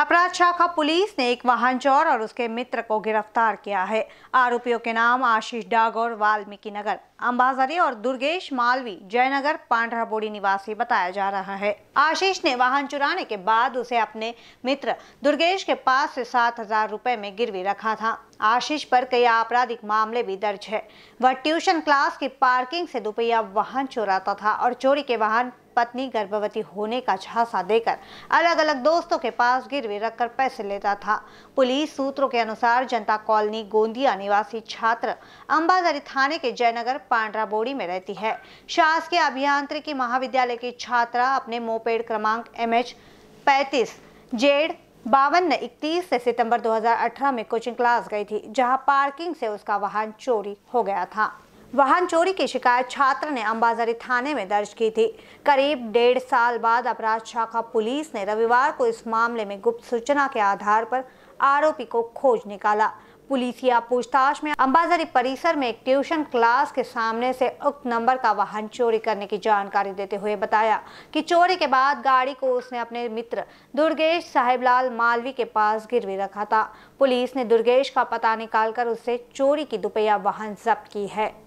अपराध शाखा पुलिस ने एक वाहन चोर और उसके मित्र को गिरफ्तार किया है आरोपियों के नाम आशीष डागौर वाल्मीकि नगर अम्बाजरी और दुर्गेश मालवी जयनगर पांढराबोड़ी निवासी बताया जा रहा है आशीष ने वाहन चुराने के बाद उसे अपने मित्र दुर्गेश के पास से सात हजार रूपए में गिरवी रखा था आशीष पर कई आपराधिक मामले भी दर्ज है वह ट्यूशन क्लास की पार्किंग से दुपहिया वाहन चुराता था और चोरी के वाहन पत्नी गर्भवती होने का झांसा देकर अलग अलग दोस्तों के पास गिरवी रखकर पैसे लेता था पुलिस सूत्रों के अनुसार जनता कॉलोनी गोंदिया निवासी छात्र अंबाजरी थाने के जयनगर पांड्रा बोड़ी में रहती है शासकीय अभियांत्रिकी महाविद्यालय की छात्रा अपने मोपेड क्रमांक एम एच पैंतीस जेड बावन इकतीस से सितंबर 2018 में कोचिंग क्लास गई थी जहां पार्किंग से उसका वाहन चोरी हो गया था वाहन चोरी की शिकायत छात्र ने अंबाजरी थाने में दर्ज की थी करीब डेढ़ साल बाद अपराध शाखा पुलिस ने रविवार को इस मामले में गुप्त सूचना के आधार पर आरोपी को खोज निकाला पुलिसिया पूछताछ में अंबाजरी परिसर में एक ट्यूशन क्लास के सामने से उक्त नंबर का वाहन चोरी करने की जानकारी देते हुए बताया कि चोरी के बाद गाड़ी को उसने अपने मित्र दुर्गेश साहेबलाल मालवी के पास गिरवी रखा था पुलिस ने दुर्गेश का पता निकालकर उससे चोरी की दुपहिया वाहन जब्त की है